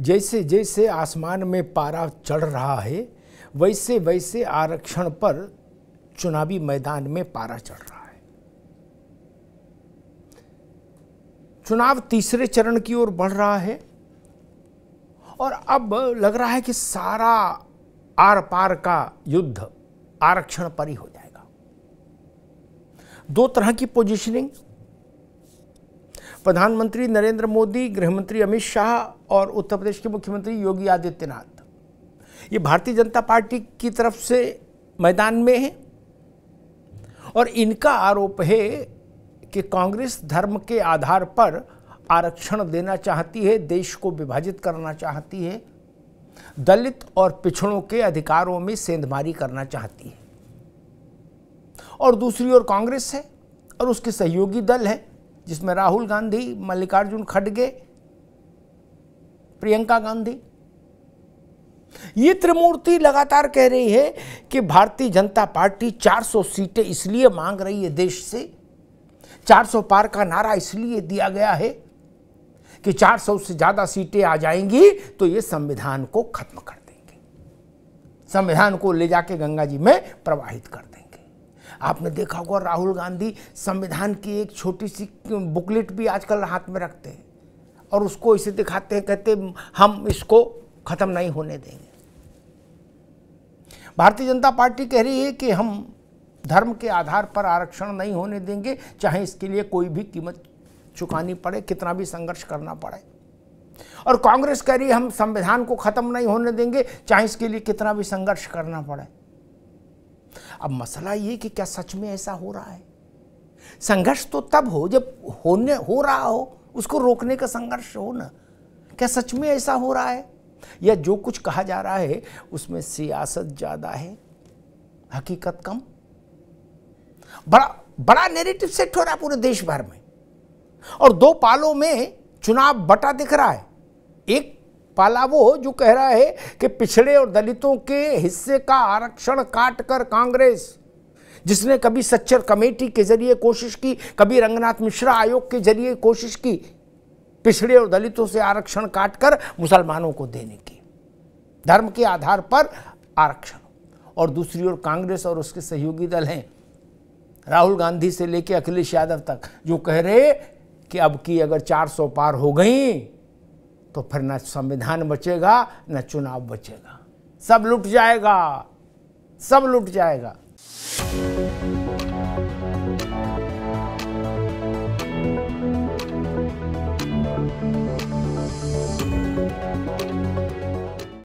जैसे जैसे आसमान में पारा चढ़ रहा है वैसे वैसे आरक्षण पर चुनावी मैदान में पारा चढ़ रहा है चुनाव तीसरे चरण की ओर बढ़ रहा है और अब लग रहा है कि सारा आर पार का युद्ध आरक्षण पर ही हो जाएगा दो तरह की पोजीशनिंग प्रधानमंत्री नरेंद्र मोदी गृहमंत्री अमित शाह और उत्तर प्रदेश के मुख्यमंत्री योगी आदित्यनाथ ये भारतीय जनता पार्टी की तरफ से मैदान में है और इनका आरोप है कि कांग्रेस धर्म के आधार पर आरक्षण देना चाहती है देश को विभाजित करना चाहती है दलित और पिछड़ों के अधिकारों में सेंधमारी करना चाहती है और दूसरी ओर कांग्रेस है और उसके सहयोगी दल है जिसमें राहुल गांधी मल्लिकार्जुन खड़गे प्रियंका गांधी ये त्रिमूर्ति लगातार कह रही है कि भारतीय जनता पार्टी 400 सीटें इसलिए मांग रही है देश से 400 पार का नारा इसलिए दिया गया है कि 400 से ज़्यादा सीटें आ जाएंगी तो ये संविधान को खत्म कर देंगे संविधान को ले जाके गंगा जी में प्रवाहित कर देंगे आपने देखा होगा राहुल गांधी संविधान की एक छोटी सी बुकलेट भी आजकल हाथ में रखते हैं और उसको इसे दिखाते हैं कहते हम इसको ख़त्म नहीं होने देंगे भारतीय जनता पार्टी कह रही है कि हम धर्म के आधार पर आरक्षण नहीं होने देंगे चाहे इसके लिए कोई भी कीमत चुकानी पड़े कितना भी संघर्ष करना पड़े और कांग्रेस कह रही है हम संविधान को ख़त्म नहीं होने देंगे चाहे इसके लिए कितना भी संघर्ष करना पड़े अब मसला ये कि क्या सच में ऐसा हो रहा है संघर्ष तो तब हो जब होने हो रहा हो उसको रोकने का संघर्ष हो ना क्या सच में ऐसा हो रहा है या जो कुछ कहा जा रहा है उसमें सियासत ज़्यादा है हकीकत कम बड़ा बड़ा नेरेटिव सेट हो रहा है पूरे देश भर में और दो पालों में चुनाव बटा दिख रहा है एक पाला वो जो कह रहा है कि पिछड़े और दलितों के हिस्से का आरक्षण काट कर कांग्रेस जिसने कभी सच्चर कमेटी के जरिए कोशिश की कभी रंगनाथ मिश्रा आयोग के जरिए कोशिश की पिछड़े और दलितों से आरक्षण काटकर मुसलमानों को देने की धर्म के आधार पर आरक्षण और दूसरी ओर कांग्रेस और उसके सहयोगी दल हैं राहुल गांधी से लेकर अखिलेश यादव तक जो कह रहे कि अब की अगर 400 पार हो गई तो फिर न संविधान बचेगा न चुनाव बचेगा सब लुट जाएगा सब लुट जाएगा